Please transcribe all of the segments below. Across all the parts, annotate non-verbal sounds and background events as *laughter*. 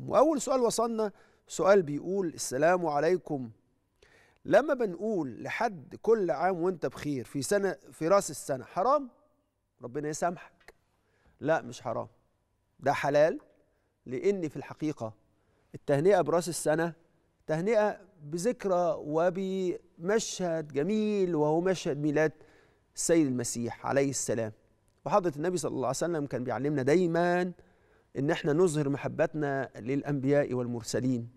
وأول سؤال وصلنا سؤال بيقول السلام عليكم لما بنقول لحد كل عام وانت بخير في سنة في راس السنة حرام ربنا يسامحك لا مش حرام ده حلال لأن في الحقيقة التهنئة براس السنة تهنئة بذكرى وبمشهد جميل وهو مشهد ميلاد السيد المسيح عليه السلام وحضرة النبي صلى الله عليه وسلم كان بيعلمنا دايماً ان احنا نظهر محبتنا للانبياء والمرسلين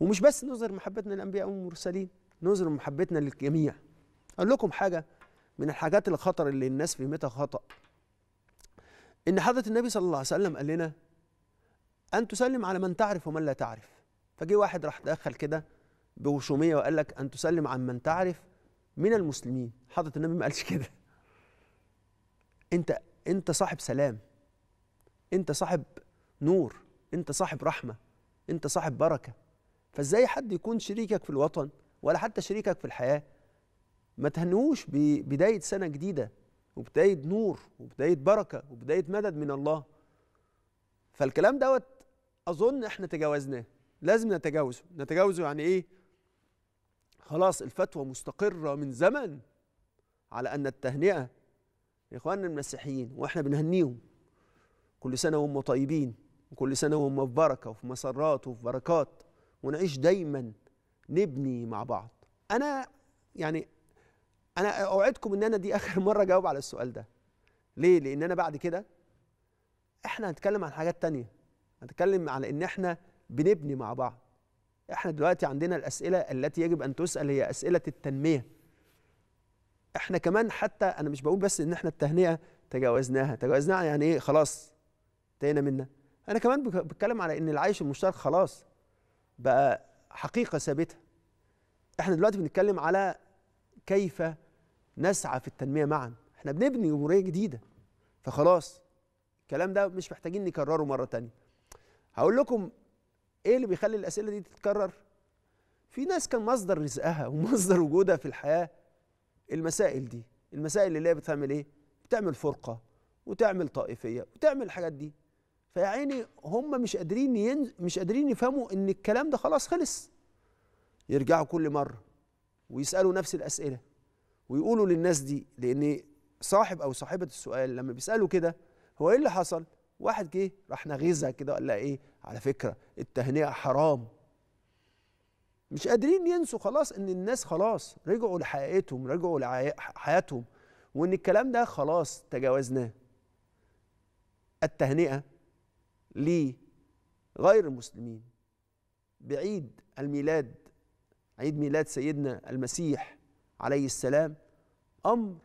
ومش بس نظهر محبتنا للانبياء والمرسلين نظهر محبتنا للجميع اقول لكم حاجه من الحاجات الخطر اللي الناس فهمتها خطا ان حضره النبي صلى الله عليه وسلم قال لنا ان تسلم على من تعرف ومن لا تعرف فجه واحد راح دخل كده بوشوميه وقال لك ان تسلم عن من تعرف من المسلمين حضره النبي ما قالش كده انت انت صاحب سلام انت صاحب نور انت صاحب رحمه انت صاحب بركه فازاي حد يكون شريكك في الوطن ولا حتى شريكك في الحياه ما تهنوش ببدايه سنه جديده وبدايه نور وبدايه بركه وبدايه مدد من الله فالكلام دوت اظن احنا تجاوزناه لازم نتجاوزه نتجاوزه يعني ايه خلاص الفتوى مستقره من زمن على ان التهنئه يا اخواننا المسيحيين واحنا بنهنيهم كل سنة وهم طيبين وكل سنة وهم في بركة وفي مسرات وفي بركات ونعيش دايما نبني مع بعض أنا يعني أنا أوعدكم إن أنا دي آخر *laughs* مرة أجاوب على السؤال ده ليه؟ لأن أنا بعد كده إحنا هنتكلم عن حاجات تانية هنتكلم على إن إحنا بنبني مع بعض إحنا دلوقتي عندنا الأسئلة التي يجب أن تسأل هي أسئلة التنمية احنا كمان حتى انا مش بقول بس ان احنا التهنئه تجاوزناها تجاوزناها يعني ايه خلاص انتهينا منها انا كمان بتكلم على ان العيش المشترك خلاص بقى حقيقه ثابته احنا دلوقتي بنتكلم على كيف نسعى في التنميه معا احنا بنبني جمهوريه جديده فخلاص الكلام ده مش محتاجين نكرره مره تانية هقول لكم ايه اللي بيخلي الاسئله دي تتكرر في ناس كان مصدر رزقها ومصدر وجودها في الحياه المسائل دي المسائل اللي هي بتعمل ايه بتعمل فرقه وتعمل طائفيه وتعمل الحاجات دي فيا عيني هم مش قادرين ينز... مش قادرين يفهموا ان الكلام ده خلاص خلص يرجعوا كل مره ويسالوا نفس الاسئله ويقولوا للناس دي لان صاحب او صاحبه السؤال لما بيسالوا كده هو ايه اللي حصل واحد جه راح نغيزها كده لها ايه على فكره التهنئه حرام مش قادرين ينسوا خلاص ان الناس خلاص رجعوا لحقيقتهم رجعوا لحياتهم وان الكلام ده خلاص تجاوزناه التهنئه لغير المسلمين بعيد الميلاد عيد ميلاد سيدنا المسيح عليه السلام امر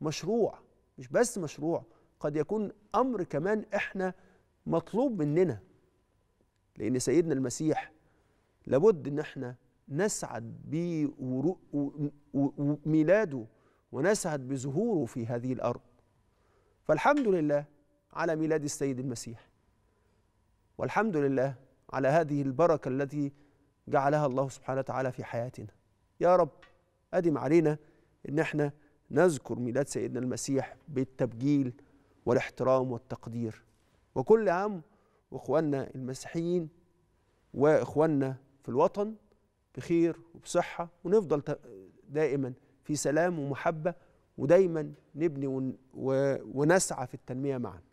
مشروع مش بس مشروع قد يكون امر كمان احنا مطلوب مننا لان سيدنا المسيح لابد ان احنا نسعد بميلاده ونسعد بظهوره في هذه الارض فالحمد لله على ميلاد السيد المسيح والحمد لله على هذه البركة التي جعلها الله سبحانه وتعالى في حياتنا يا رب أدم علينا إن احنا نذكر ميلاد سيدنا المسيح بالتبجيل والاحترام والتقدير وكل عام وإخواننا المسيحيين وإخواننا في الوطن بخير وبصحة ونفضل دائما في سلام ومحبة ودايما نبني ونسعى في التنمية معا